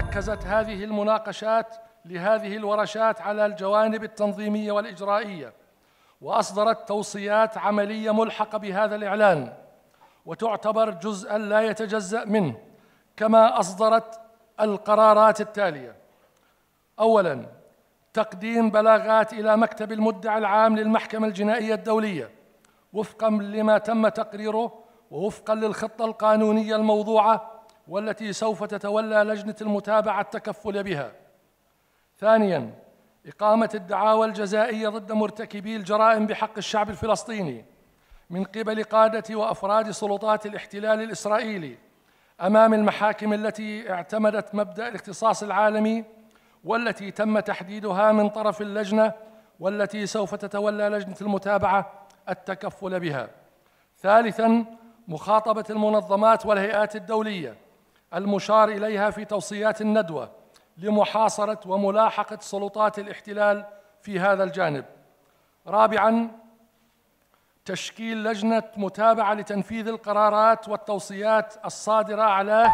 تركزت هذه المناقشات لهذه الورشات على الجوانب التنظيمية والإجرائية وأصدرت توصيات عملية ملحقة بهذا الإعلان وتعتبر جزءا لا يتجزأ منه كما أصدرت القرارات التالية أولا تقديم بلاغات إلى مكتب المدعي العام للمحكمة الجنائية الدولية وفقا لما تم تقريره ووفقا للخطة القانونية الموضوعة والتي سوف تتولى لجنة المتابعة التكفل بها ثانيا إقامة الدعاوى الجزائية ضد مرتكبي الجرائم بحق الشعب الفلسطيني من قبل قادة وأفراد سلطات الاحتلال الإسرائيلي أمام المحاكم التي اعتمدت مبدأ الاختصاص العالمي والتي تم تحديدها من طرف اللجنة والتي سوف تتولى لجنة المتابعة التكفل بها ثالثاً مخاطبة المنظمات والهيئات الدولية المشار إليها في توصيات الندوة لمحاصرة وملاحقة سلطات الاحتلال في هذا الجانب رابعاً تشكيل لجنة متابعة لتنفيذ القرارات والتوصيات الصادرة على